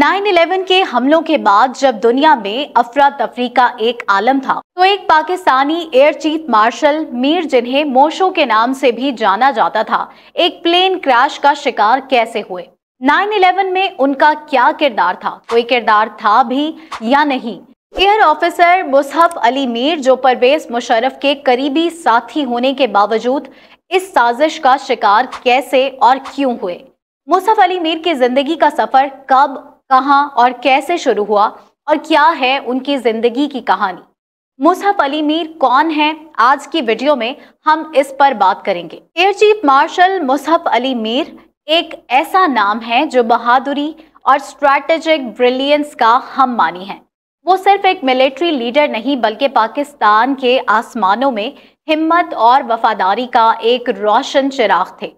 9/11 के हमलों के बाद जब दुनिया में अफरा तफरी का एक आलम था तो एक Pakistani air chief marshal Mir जिन्हें मोशो के नाम से भी जाना जाता था एक प्लेन क्रैश का शिकार कैसे हुए 9/11 में उनका क्या किरदार था कोई किरदार था भी या नहीं एयर ऑफिसर मुसहफ अली मीर जो परवेज मुशरफ के करीबी साथी होने के बावजूद इस साजिश का शिकार कैसे और क्यों हुए मुसफ अली मीर की जिंदगी का सफर कब कहाँ और कैसे शुरू हुआ और क्या है उनकी ज़िंदगी की कहानी मुसहफ अली मीर कौन है आज की वीडियो में हम इस पर बात करेंगे air chief marshal Mushaf Ali Mir एक ऐसा नाम है जो बहादुरी और स्ट्रैटेजिक ब्रिलियंस का हम मानी है वो सिर्फ एक मिलिट्री लीडर नहीं बल्कि पाकिस्तान के आसमानों में हिम्मत और वफादारी का एक रोशन चिराग थे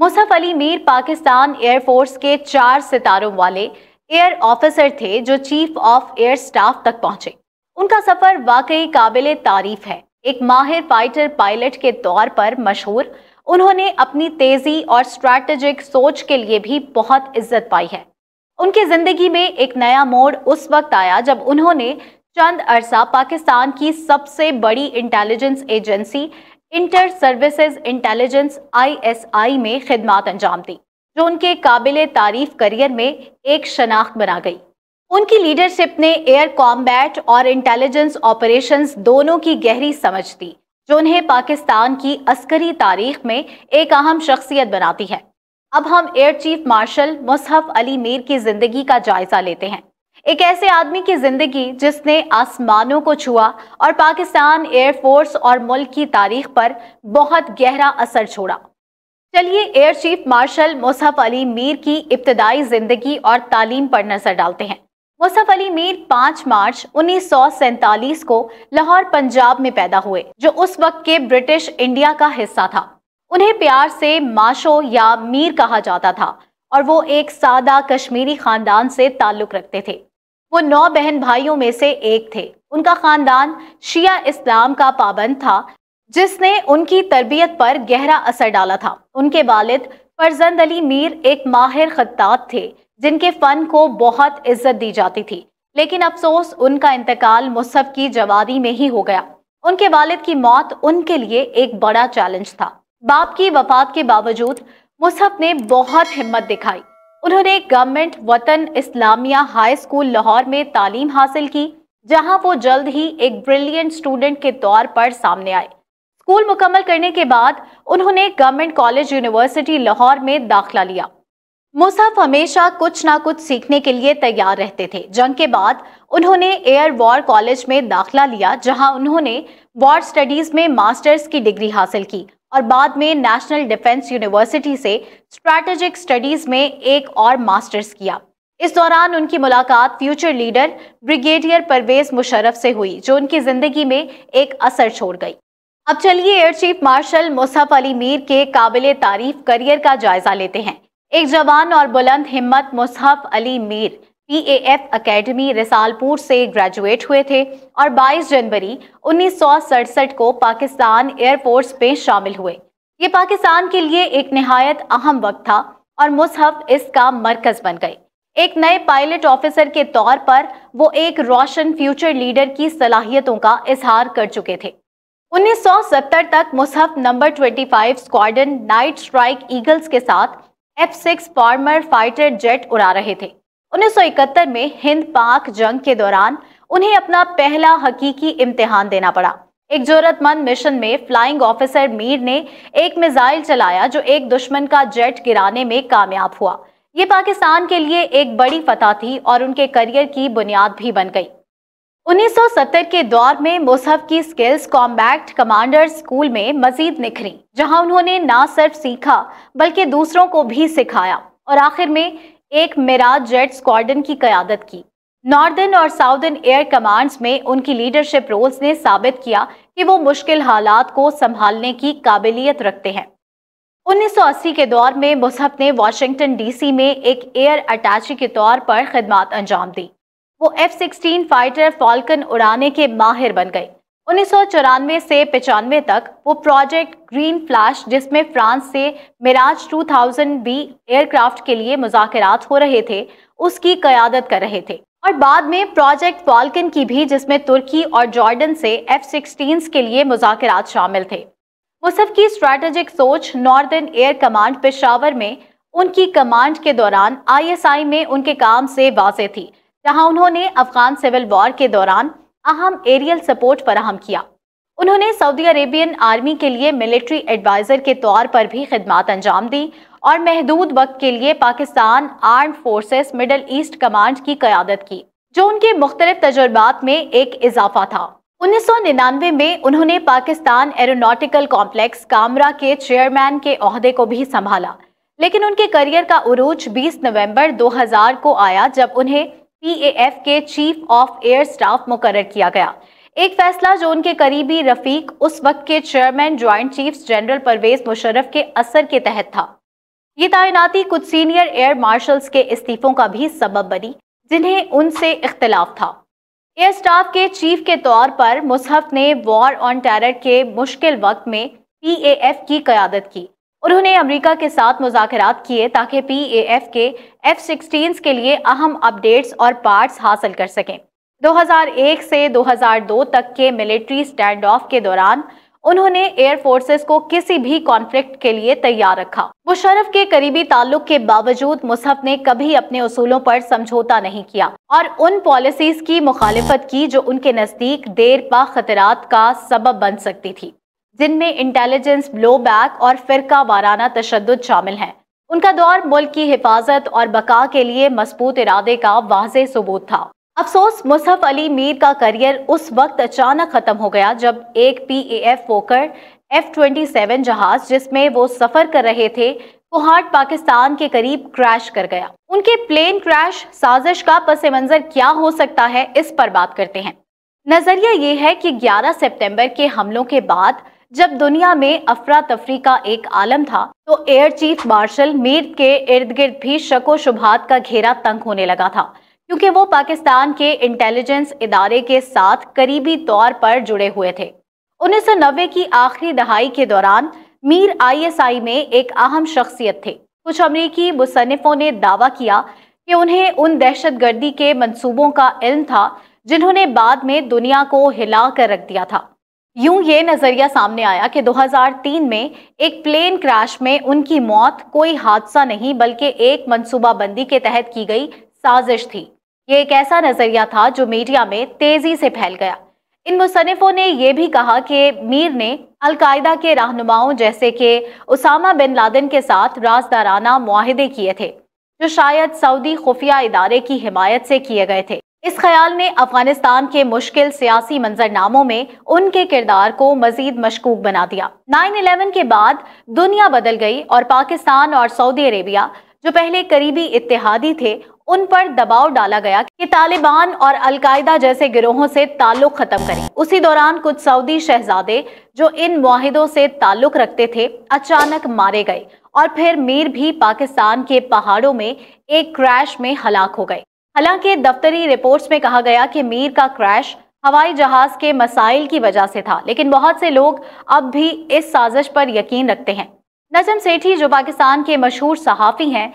मुसहफ अली मीर पाकिस्तान एयरफोर्स के चार सितारों वाले एयर ऑफिसर थे जो चीफ ऑफ एयर स्टाफ तक पहुंचे उनका सफर वाकई काबिल तारीफ है एक माहिर फाइटर पायलट के तौर पर मशहूर उन्होंने अपनी तेजी और स्ट्रैटेजिक सोच के लिए भी बहुत इज्जत पाई है उनकी जिंदगी में एक नया मोड़ उस वक्त आया जब उन्होंने चंद अरसा पाकिस्तान की सबसे बड़ी intelligence agency inter services intelligence ISI में खिदमत अंजाम दी जो उनके काबिल तारीफ करियर में एक शनाख्त बना गई उनकी लीडरशिप ने एयर कॉम्बैट और इंटेलिजेंस ऑपरेशंस दोनों की गहरी समझ दी जो उन्हें पाकिस्तान की अस्करी तारीख में एक अहम शख्सियत बनाती है अब हम air chief marshal Mushaf Ali Mir की ज़िंदगी का जायज़ा लेते हैं एक ऐसे आदमी की ज़िंदगी जिसने आसमानों को छुआ और पाकिस्तान एयरफोर्स और मुल्क की तारीख पर बहुत गहरा असर छोड़ा चलिए air chief marshal Mushaf Ali Mir की इब्तदाई जिंदगी और तालीम पर नजर डालते हैं मोसफ अली मीर 5 मार्च उन्नीस को लाहौर पंजाब में पैदा हुए जो उस वक्त के ब्रिटिश इंडिया का हिस्सा था उन्हें प्यार से माशो या मीर कहा जाता था और वो एक सादा कश्मीरी खानदान से ताल्लुक रखते थे वो नौ बहन भाइयों में से एक थे उनका खानदान शिया इस्लाम का पाबंद था जिसने उनकी तरबियत पर गहरा असर डाला था उनके वालिद फरजंद अली मीर एक माहिर खत्ताब थे जिनके फ़न को बहुत इज्जत दी जाती थी लेकिन अफसोस उनका इंतकाल मुसहफ की जवादी में ही हो गया उनके वालिद की मौत उनके लिए एक बड़ा चैलेंज था बाप की वफात के बावजूद मुसहफ ने बहुत हिम्मत दिखाई उन्होंने गवर्नमेंट वतन इस्लामिया हाई स्कूल लाहौर में तालीम हासिल की जहां वो जल्द ही एक ब्रिलियंट स्टूडेंट के तौर पर सामने आए स्कूल मुकम्मल करने के बाद उन्होंने गवर्नमेंट कॉलेज यूनिवर्सिटी लाहौर में दाखिला लिया मुसफ़ हमेशा कुछ ना कुछ सीखने के लिए तैयार रहते थे जंग के बाद उन्होंने एयर वॉर कॉलेज में दाखिला लिया जहां उन्होंने वॉर स्टडीज में मास्टर्स की डिग्री हासिल की और बाद में नेशनल डिफेंस यूनिवर्सिटी से स्ट्रैटेजिक स्टडीज में एक और मास्टर्स किया इस दौरान उनकी मुलाकात future leader brigadier Pervez Musharraf से हुई जो उनकी जिंदगी में एक असर छोड़ गई अब चलिए air chief marshal Mushaf Ali Mir के काबिल तारीफ करियर का जायजा लेते हैं एक जवान और बुलंद हिम्मत Mushaf Ali Mir P F academy Risalpur से ग्रेजुएट हुए थे और 22 जनवरी उन्नीस को पाकिस्तान एयरफोर्स में शामिल हुए ये पाकिस्तान के लिए एक नहायत अहम वक्त था और मुसहफ इसका मरकज बन गए एक नए पायलट ऑफिसर के तौर पर वो एक रोशन फ्यूचर लीडर की सलाहियतों का इजहार कर चुके थे 1970 तक Mushaf number 25 squadron night strike eagles के साथ F six farmer fighter jet उड़ा रहे थे 1971 में हिंद पाक जंग के दौरान उन्हें अपना पहला हकीकी इम्तिहान देना पड़ा एक जरूरतमंद मिशन में फ्लाइंग ऑफिसर मीर ने एक मिसाइल चलाया जो एक दुश्मन का जेट गिराने में कामयाब हुआ ये पाकिस्तान के लिए एक बड़ी फतह थी और उनके करियर की बुनियाद भी बन गई 1970 के दौर में मुसहफ की स्किल्स कॉम्बैक्ट कमांडर स्कूल में मजीद निखरी जहां उन्होंने ना सिर्फ सीखा बल्कि दूसरों को भी सिखाया और आखिर में एक मिराज जेट स्क्वाडन की क्यादत की नॉर्दर्न और साउदर्न एयर कमांड्स में उनकी लीडरशिप रोल्स ने साबित किया कि वो मुश्किल हालात को संभालने की काबिलियत रखते हैं 1980 के दौर में मुसहफ ने वाशिंगटन डीसी में एक एयर अटैची के तौर पर खदमात अंजाम दी वो एफ सिक्सटीन फाइटर फॉल्कन उड़ाने के माहिर बन गए उन्नीस से पचानवे तक वो प्रोजेक्ट ग्रीन फ्लैश जिसमें फ्रांस से मिराज 2000 बी एयरक्राफ्ट के लिए मुजात हो रहे थे उसकी क्यादत कर रहे थे और बाद में प्रोजेक्ट फॉल्कन की भी जिसमें तुर्की और जॉर्डन से एफ सिक्सटीन के लिए मुजात शामिल थे मुसफ की स्ट्रेटेजिक सोच नॉर्दर्न एयर कमांड पेशावर में उनकी कमांड के दौरान आईएसआई में उनके काम से वाजे थी जहां उन्होंने अफगान सिविल वॉर के दौरान अहम एरियल सपोर्ट फराहम किया उन्होंने सऊदी अरेबियन आर्मी के लिए मिलिट्री एडवाइज़र के तौर पर भी खदमात अंजाम दी और महदूद वक्त के लिए Pakistan arm forces middle east command की क्यादत की जो उनके मुख्तलिफ तजुर्बात में एक इजाफा था 1999 में उन्होंने पाकिस्तान एरोनॉटिकल कॉम्प्लेक्स कामरा के चेयरमैन के अहदे को भी संभाला लेकिन उनके करियर का उरूज 20 नवंबर 2000 को आया जब उन्हें पीएएफ के चीफ ऑफ एयर स्टाफ मुकर किया गया एक फैसला जो उनके करीबी रफीक उस वक्त के chairman joint chief general Pervez Musharraf के असर के तहत था ये तैनाती कुछ सीनियर एयर मार्शल्स के इस्तीफों का भी सबब बनी जिन्हें उनसे इख्तलाफ था एयर स्टाफ के चीफ के तौर पर मुसहफ ने वॉर ऑन टेरर के मुश्किल वक्त में पीएएफ की क्यादत की उन्होंने अमेरिका के साथ मुजाकरात किए ताकि पी एफ के एफ सिक्सटीन के लिए अहम अपडेट्स और पार्ट्स हासिल कर सकें 2001 से 2002 तक के मिलिट्री स्टैंड ऑफ के दौरान उन्होंने एयर फोर्सेस को किसी भी कॉन्फ्लिक्ट के लिए तैयार रखा मुशरफ के करीबी ताल्लुक के बावजूद मुसहफ ने कभी अपने उसूलों पर समझौता नहीं किया और उन पॉलिसीज की मुखालफत की जो उनके नज़दीक देर पा खतरात का सबब बन सकती थी जिनमें इंटेलिजेंस ब्लोबैक और फिरका वाराना तशद शामिल हैं उनका दौर मुल्क की हिफाजत और बका के लिए मजबूत इरादे का वाज सबूत था अफसोस मुसहफ अली मीर का करियर उस वक्त अचानक ख़त्म हो गया जब एक P F Fokker F twenty seven जहाज जिसमें वो सफ़र कर रहे थे कुहाट पाकिस्तान के करीब क्रैश कर गया उनके प्लेन क्रैश साजिश का पस मंज़र क्या हो सकता है इस पर बात करते हैं नज़रिया ये है कि 11 सितंबर के हमलों के बाद जब दुनिया में अफरा तफरी का एक आलम था तो एयर चीफ मार्शल मीर के इर्द गिर्द भी शको शुभात का घेरा तंग होने लगा था क्योंकि वो पाकिस्तान के इंटेलिजेंस इदारे के साथ करीबी तौर पर जुड़े हुए थे नब्बे की आखिरी दहाई के दौरान मीर आईएसआई में एक अहम शख्सियत थे कुछ अमरीकी मुसनफ़ों ने दावा किया कि उन्हें उन दहशत गर्दी के मंसूबों का इल्म था जिन्होंने बाद में दुनिया को हिला कर रख दिया था यूं ये नज़रिया सामने आया कि 2003 में एक प्लेन क्रैश में उनकी मौत कोई हादसा नहीं बल्कि एक बंदी के तहत की गई साजिश थी ये एक ऐसा नज़रिया था जो मीडिया में तेज़ी से फैल गया इन मुसनफ़ों ने यह भी कहा कि मीर ने अलकायदा के रहनुमाओं जैसे कि उसामा बिन लादेन के साथ राजदाराना माहदे किए थे जो शायद सऊदी खुफिया इदारे की हिमायत से किए गए थे इस ख्याल ने अफगानिस्तान के मुश्किल सियासी मंजरनामों में उनके किरदार को मजीद मशकूक बना दिया नाइन अलेवन के बाद दुनिया बदल गई और पाकिस्तान और सऊदी अरेबिया जो पहले करीबी इतिहादी थे उन पर दबाव डाला गया कि तालिबान और अलकायदा जैसे गिरोहों से ताल्लुक खत्म करें उसी दौरान कुछ सऊदी शहजादे जो इन माहिदों से ताल्लुक रखते थे अचानक मारे गए और फिर मीर भी पाकिस्तान के पहाड़ों में एक क्रैश में हलाक हो गए हालांकि दफ्तरी रिपोर्ट्स में कहा गया कि मीर का क्रैश हवाई जहाज के मसाइल की वजह से था लेकिन बहुत से लोग अब भी इस साजिश पर यकीन रखते हैं नजम सेठी जो पाकिस्तान के मशहूर सहाफ़ी हैं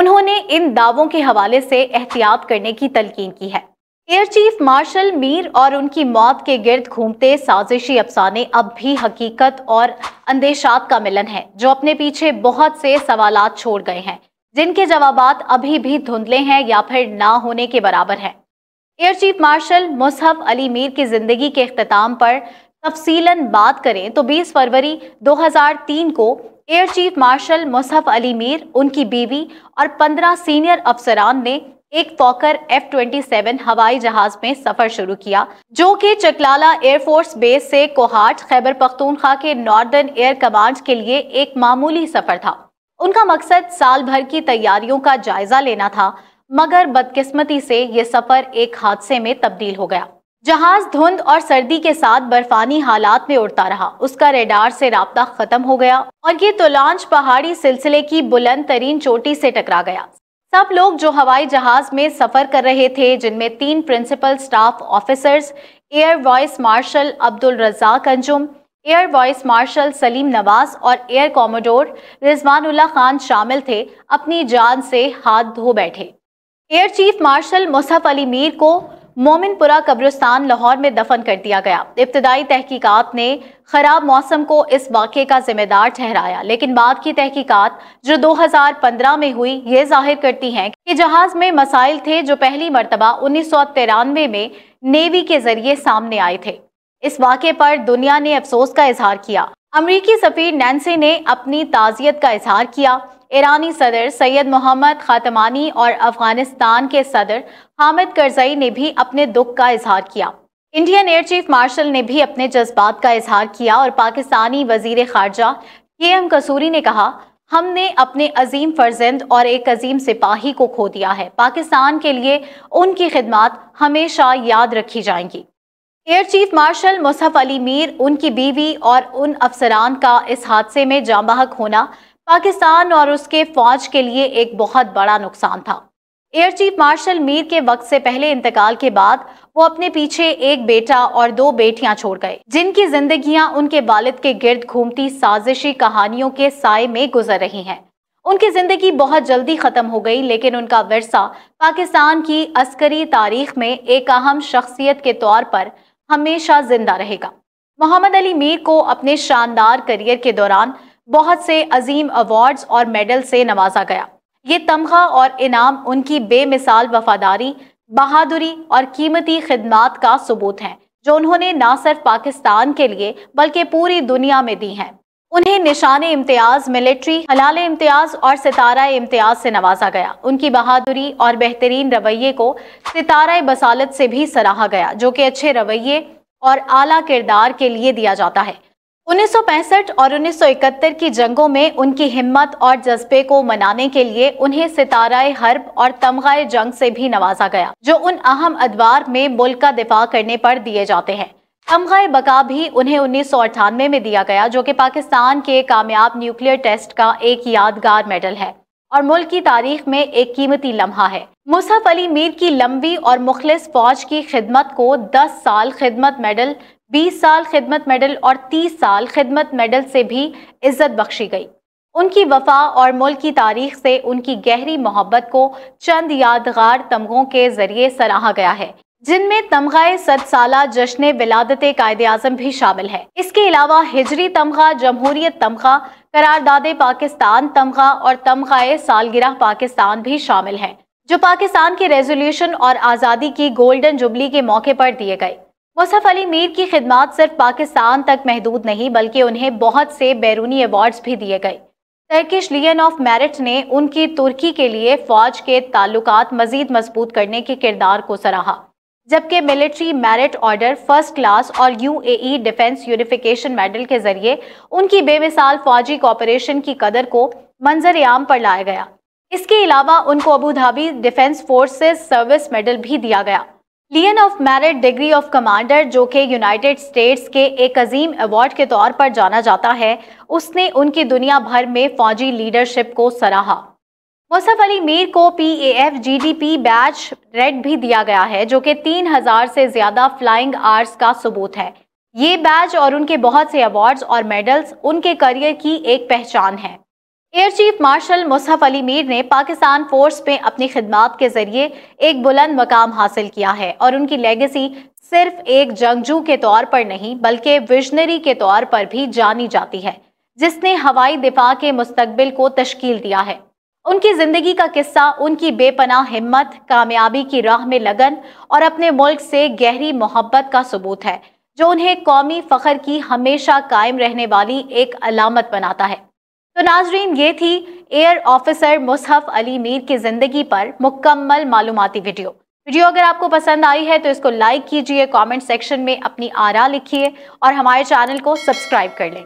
उन्होंने इन दावों के हवाले से एहतियात करने की तलकीन की है एयर चीफ मार्शल मीर और उनकी मौत के गिर्द घूमते साजिशी अफसाने अब भी हकीकत और अंदेशात का मिलन है जो अपने पीछे बहुत से सवालात छोड़ गए हैं जिनके जवाब अभी भी धुंधले हैं या फिर ना होने के बराबर है air chief marshal Mushaf Ali Mir की जिंदगी के अख्ताम पर तफसीलन बात करें तो 20 फरवरी 2003 को air chief marshal Mushaf Ali Mir उनकी बीवी और 15 सीनियर अफसरान ने एक फॉकर एफ ट्वेंटी सेवन हवाई जहाज में सफर शुरू किया जो कि चकलाला एयरफोर्स बेस से कोहाट खैबर पख्तूनखा के नॉर्दर्न एयर कमांड के लिए एक मामूली सफर था उनका मकसद साल भर की तैयारियों का जायजा लेना था मगर बदकिस्मती से यह सफर एक हादसे में तब्दील हो गया जहाज धुंध और सर्दी के साथ बर्फानी हालात में उड़ता रहा उसका रेडार से रबता खत्म हो गया और ये तोलांच पहाड़ी सिलसिले की बुलंद तरीन चोटी से टकरा गया सब लोग जो हवाई जहाज में सफर कर रहे थे जिनमें तीन principal staff officers air vice marshal Abdul Razzaq Anjum air vice marshal Salim Nawaz और एयर कॉमोडोर रिजवानुल्ला खान शामिल थे अपनी जान से हाथ धो बैठे air chief marshal Mushaf Ali Mir को मोमिनपुरा कब्रिस्तान लाहौर में दफन कर दिया गया इब्तदाई तहकीकात ने खराब मौसम को इस वाक़े का जिम्मेदार ठहराया लेकिन बाद की तहकीकात जो 2015 में हुई ये जाहिर करती हैं कि जहाज़ में मसाइल थे जो पहली मरतबा उन्नीस में नेवी के जरिए सामने आए थे इस वाक़े पर दुनिया ने अफसोस का इजहार किया अमरीकी सफ़ीर नैन्सी ने अपनी ताज़ियत का इजहार किया ईरानी सदर सैयद मोहम्मद खातमानी और अफगानिस्तान के सदर हामिद करजई ने भी अपने दुख का इजहार किया इंडियन एयर चीफ मार्शल ने भी अपने जज्बात का इजहार किया और पाकिस्तानी वजीर खारजा के एम कसूरी ने कहा हमने अपने अजीम फर्जंद और एक अजीम सिपाही को खो दिया है पाकिस्तान के लिए उनकी खिदमत हमेशा याद रखी जाएंगी air chief marshal Mushaf Ali Mir उनकी बीवी और उन अफसरान का इस हादसे में जाम बहक होना पाकिस्तान और उसके फौज के लिए एक बहुत बड़ा नुकसान था एयर चीफ मार्शल मीर के वक्त से पहले इंतकाल के बाद वो अपने पीछे एक बेटा और दो बेटियां छोड़ गए जिनकी जिंदगियां उनके वालिद के गिर्द घूमती साजिशी कहानियों के साय में गुजर रही हैं उनकी जिंदगी बहुत जल्दी खत्म हो गई लेकिन उनका वरसा पाकिस्तान की अस्करी तारीख में एक अहम शख्सियत के तौर पर हमेशा जिंदा रहेगा मोहम्मद अली मीर को अपने शानदार करियर के दौरान बहुत से अजीम अवार्ड्स और मेडल से नवाजा गया ये तमगा और इनाम उनकी बेमिसाल वफादारी बहादुरी और कीमती खदमात का सबूत हैं जो उन्होंने न सिर्फ पाकिस्तान के लिए बल्कि पूरी दुनिया में दी हैं उन्हें निशान इम्तियाज मिलिट्री हलाल इम्तियाज और सितारा इम्तियाज से नवाजा गया उनकी बहादुरी और बेहतरीन रवैये को सितारा बसालत से भी सराहा गया जो कि अच्छे रवैये और आला किरदार के लिए दिया जाता है 1965 और 1971 की जंगों में उनकी हिम्मत और जज्बे को मनाने के लिए उन्हें सितारा हर्ब और तमगा जंग से भी नवाजा गया जो उन अहम अदवार में मुल्क का दिफा करने पर दिए जाते हैं तमगा बका भी उन्हें उन्नीस में दिया गया जो कि पाकिस्तान के कामयाब न्यूक्लियर टेस्ट का एक यादगार मेडल है और मुल्क की तारीख में एक कीमती लम्हा है मुसफ अली मीर की लंबी और मुखलिस फौज की खिदमत को 10 साल खिदमत मेडल 20 साल खिदमत मेडल और 30 साल खिदमत मेडल से भी इज्जत बख्शी गई उनकी वफा और मुल्क की तारीख से उनकी गहरी मोहब्बत को चंद यादगार तमगों के जरिए सराहा गया है जिनमें सत साल जश्न विलादत कायद अजम भी शामिल है इसके अलावा हिजरी तमगा जमहूरियत तमगा करारदाद पाकिस्तान तमगा और तमगा सालगिरह पाकिस्तान भी शामिल है जो पाकिस्तान के रेजोल्यूशन और आज़ादी की गोल्डन जुबली के मौके पर दिए गए मुसफ अली मीर की खिदमत सिर्फ पाकिस्तान तक महदूद नहीं बल्कि उन्हें बहुत से बैरूनी अवार्ड्स भी दिए गए टर्किश लियन ऑफ मेरिट ने उनकी तुर्की के लिए फौज के ताल्लुक मजीद मजबूत करने के किरदार को सराहा जबकि military merit order first class और यूएई डिफेंस यूनिफिकेशन मेडल के जरिए उनकी बेमिसाल फौजी कॉपरेशन की कदर को मंजर आम पर लाया गया इसके अलावा उनको Abu Dhabi defence forces service medal भी दिया गया legion of merit degree of commander जो कि यूनाइटेड स्टेट्स के एक अजीम अवार्ड के तौर पर जाना जाता है उसने उनकी दुनिया भर में फौजी लीडरशिप को सराहा मुसफ अली मीर को P F G D P badge red भी दिया गया है जो कि तीन हजार से ज़्यादा फ्लाइंग आर्ट्स का सबूत है ये बैच और उनके बहुत से अवार्ड्स और मेडल्स उनके करियर की एक पहचान है air chief marshal Mushaf Ali Mir ने पाकिस्तान फोर्स में अपनी खिदमत के जरिए एक बुलंद मकाम हासिल किया है और उनकी लेगेसी सिर्फ एक जंगजू के तौर पर नहीं बल्कि विजनरी के तौर पर भी जानी जाती है जिसने हवाई दिफा के मुस्तबिल को तश्कील दिया है उनकी ज़िंदगी का किस्सा उनकी बेपनाह हिम्मत कामयाबी की राह में लगन और अपने मुल्क से गहरी मोहब्बत का सबूत है जो उन्हें कौमी फ़खर की हमेशा कायम रहने वाली एक अलामत बनाता है तो नाजरीन ये थी एयर ऑफिसर मुसहफ अली मीर की ज़िंदगी पर मुकम्मल मालूमती वीडियो वीडियो अगर आपको पसंद आई है तो इसको लाइक कीजिए कमेंट सेक्शन में अपनी आरा लिखिए और हमारे चैनल को सब्सक्राइब कर लें